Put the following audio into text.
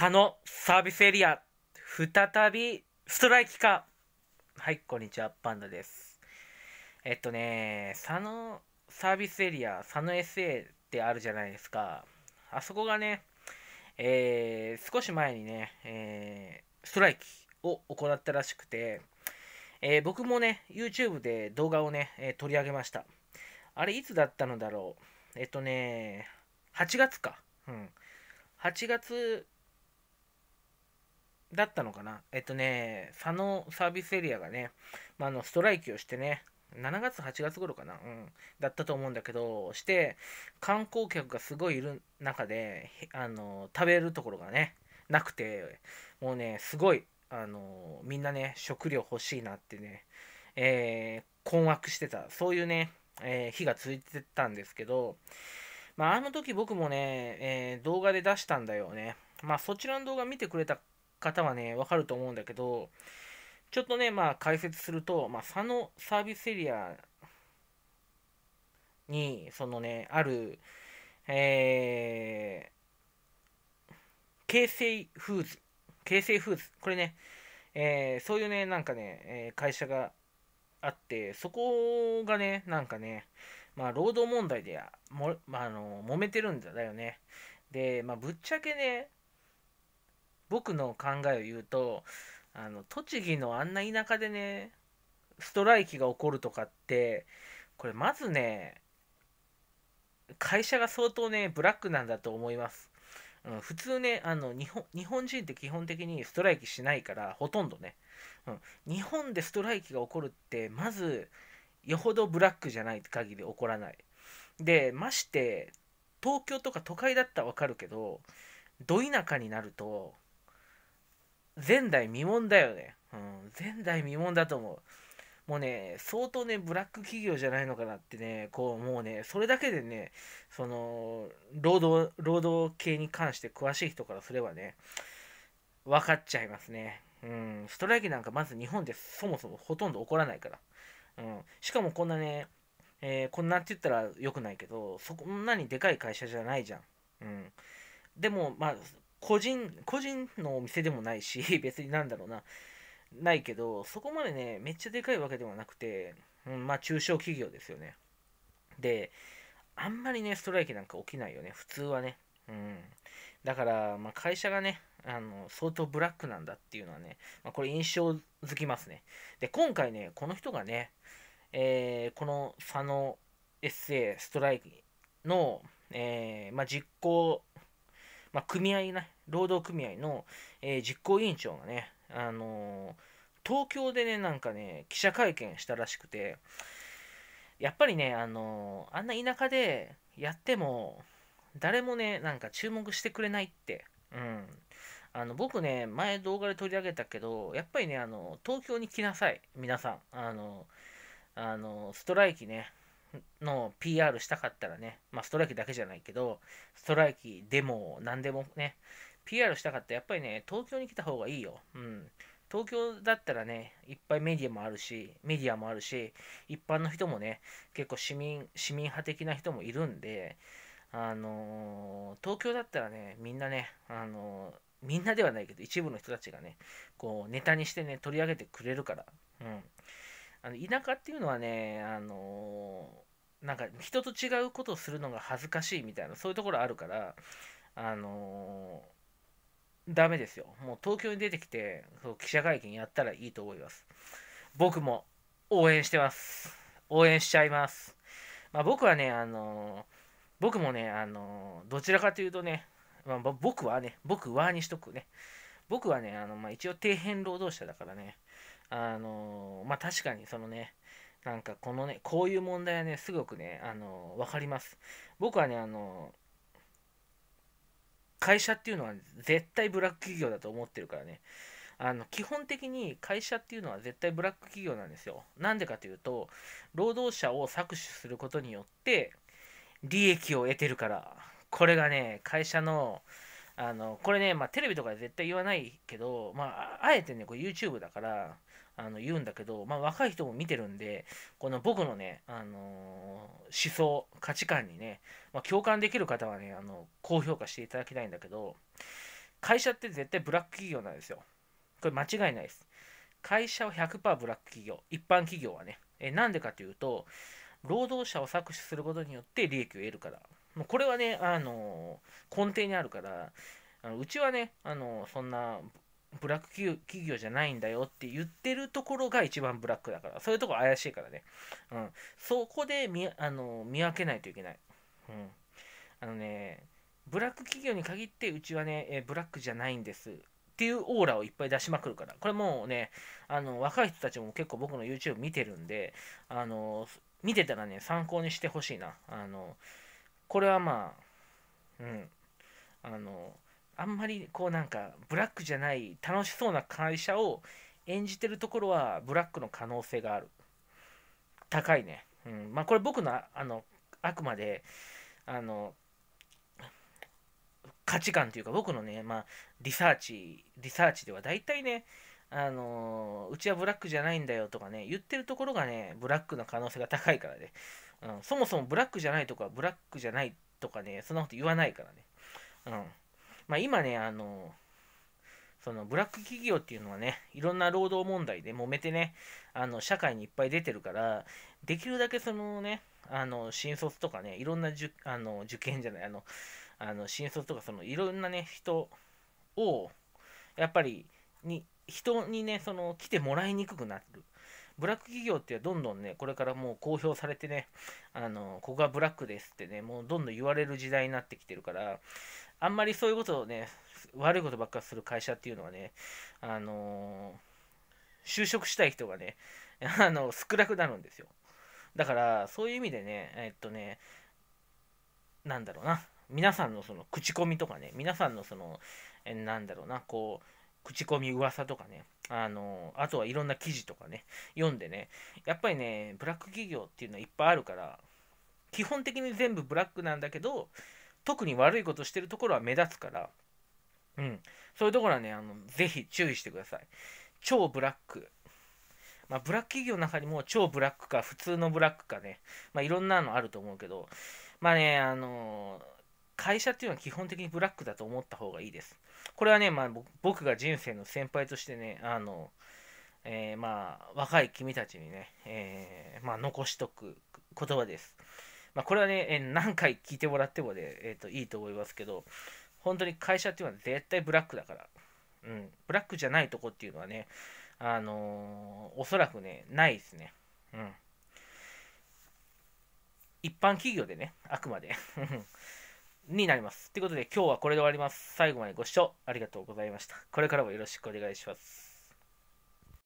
佐野サービスエリア、再びストライキか。はい、こんにちは、パンダです。えっとね、佐野サービスエリア、佐野 SA ってあるじゃないですか。あそこがね、えー、少し前にね、えー、ストライキを行ったらしくて、えー、僕もね、YouTube で動画をね、え取り上げました。あれ、いつだったのだろう。えっとね、8月か。うん。8月だったのかな。えっとね、佐野サービスエリアがね、まあ、のストライキをしてね、7月、8月頃かな、うん、だったと思うんだけど、して、観光客がすごいいる中で、あの食べるところがね、なくて、もうね、すごい、あのみんなね、食料欲しいなってね、えー、困惑してた、そういうね、えー、日が続いてたんですけど、まあ、あの時僕もね、えー、動画で出したんだよね。まあ、そちらの動画見てくれた方はね、わかると思うんだけど、ちょっとね、まあ解説すると、まあ、佐野サービスエリアに、そのね、ある、えー、京成フーズ、京成フーズ、これね、えー、そういうね、なんかね、え会社があって、そこがね、なんかね、まあ、労働問題でも、まあ、あの揉めてるんだよね。で、まあ、ぶっちゃけね、僕の考えを言うとあの栃木のあんな田舎でねストライキが起こるとかってこれまずね会社が相当ねブラックなんだと思います、うん、普通ねあの日本日本人って基本的にストライキしないからほとんどね、うん、日本でストライキが起こるってまずよほどブラックじゃない限り起こらないでまして東京とか都会だったらわかるけどど田舎になると前代未聞だよね。うん、前代未聞だと思う。もうね、相当ね、ブラック企業じゃないのかなってね、こう、もうね、それだけでね、その、労働、労働系に関して詳しい人からすればね、分かっちゃいますね。うん、ストライキなんかまず日本でそもそもほとんど起こらないから。うん、しかもこんなね、えー、こんなって言ったら良くないけど、そんなにでかい会社じゃないじゃん。うん、でも、まあ、個人個人のお店でもないし 別になんだろうなないけどそこまでねめっちゃでかいわけではなくて、うん、まあ中小企業ですよねであんまりねストライキなんか起きないよね普通はねうんだから、まあ、会社がねあの相当ブラックなんだっていうのはね、まあ、これ印象づきますねで今回ねこの人がね、えー、この佐野 SA ストライキの、えーまあ、実行まあ、組合ね、労働組合の、えー、実行委員長がね、あのー、東京でね、なんかね、記者会見したらしくて、やっぱりね、あのー、あんな田舎でやっても、誰もね、なんか注目してくれないって、うん。あの僕ね、前動画で取り上げたけど、やっぱりね、あの東京に来なさい、皆さん。あのあのストライキね、の PR したかったらね、まあ、ストライキだけじゃないけど、ストライキ、でも何でもね、PR したかったらやっぱりね、東京に来た方がいいよ。うん。東京だったらね、いっぱいメディアもあるし、メディアもあるし、一般の人もね、結構市民、市民派的な人もいるんで、あのー、東京だったらね、みんなね、あのー、みんなではないけど、一部の人たちがね、こう、ネタにしてね、取り上げてくれるから、うん。あの田舎っていうのはね、あのー、なんか人と違うことをするのが恥ずかしいみたいな、そういうところあるから、あのー、ダメですよ。もう東京に出てきて、そう記者会見やったらいいと思います。僕も応援してます。応援しちゃいます。まあ、僕はね、あのー、僕もね、あのどちらかというとね、まあ、僕はね、僕はにしとくね。僕はね、あのまあ、一応底辺労働者だからね、あのまあ確かにそのねなんかこのねこういう問題はねすごくねあの分かります僕はねあの会社っていうのは絶対ブラック企業だと思ってるからねあの基本的に会社っていうのは絶対ブラック企業なんですよなんでかというと労働者を搾取することによって利益を得てるからこれがね会社のあのこれね、まあ、テレビとかで絶対言わないけど、まあ、あえてねこれ YouTube だからあの言うんだけど、まあ、若い人も見てるんでこの僕のね、あのー、思想価値観にね、まあ、共感できる方はねあの高評価していただきたいんだけど会社って絶対ブラック企業なんですよこれ間違いないです会社は100%ブラック企業一般企業はねえなんでかというと労働者を搾取することによって利益を得るからもうこれはね、あの根底にあるから、あのうちはね、あのそんなブラック企業じゃないんだよって言ってるところが一番ブラックだから、そういうとこ怪しいからね。うん、そこで見あの見分けないといけない。うん、あのね、ブラック企業に限ってうちはね、えブラックじゃないんですっていうオーラをいっぱい出しまくるから、これもうね、あの若い人たちも結構僕の YouTube 見てるんで、あの見てたらね、参考にしてほしいな。あのこれはまあ、うん、あの、あんまりこうなんか、ブラックじゃない楽しそうな会社を演じてるところは、ブラックの可能性がある。高いね。うん、まあこれ僕の、あの、あくまで、あの、価値観というか僕のね、まあ、リサーチリサーチでは大体ねあのうちはブラックじゃないんだよとかね言ってるところがねブラックの可能性が高いからねうん、そもそもブラックじゃないとか、ブラックじゃないとかね、そんなこと言わないからね。うん。まあ今ね、あの、そのブラック企業っていうのはね、いろんな労働問題で揉めてね、あの社会にいっぱい出てるから、できるだけそのね、あの新卒とかね、いろんなじゅあの受験じゃない、あの、あの新卒とか、そのいろんなね、人を、やっぱりに、人にね、その来てもらいにくくなる。ブラック企業ってどんどんね、これからもう公表されてね、あの、ここがブラックですってね、もうどんどん言われる時代になってきてるから、あんまりそういうことをね、悪いことばっかする会社っていうのはね、あの就職したい人がね、あの、少なくなるんですよ。だから、そういう意味でね、えっとね、なんだろうな、皆さんのその口コミとかね、皆さんのその、えなんだろうな、こう、口コミ噂とかね、あのあとはいろんな記事とかね読んでねやっぱりねブラック企業っていうのはいっぱいあるから基本的に全部ブラックなんだけど特に悪いことしてるところは目立つから、うん、そういうところはねあのぜひ注意してください超ブラックまあ、ブラック企業の中にも超ブラックか普通のブラックかね、まあ、いろんなのあると思うけど、まあね、あの会社っていうのは基本的にブラックだと思った方がいいです。これはね、まあ、僕が人生の先輩としてね、あの、えー、まあ、若い君たちにね、えー、まあ、残しとく言葉です。まあ、これはね、えー、何回聞いてもらってもね、えーと、いいと思いますけど、本当に会社っていうのは絶対ブラックだから、うん、ブラックじゃないとこっていうのはね、あのー、おそらくね、ないですね。うん。一般企業でね、あくまでになります。ということで今日はこれで終わります。最後までご視聴ありがとうございました。これからもよろしくお願いします。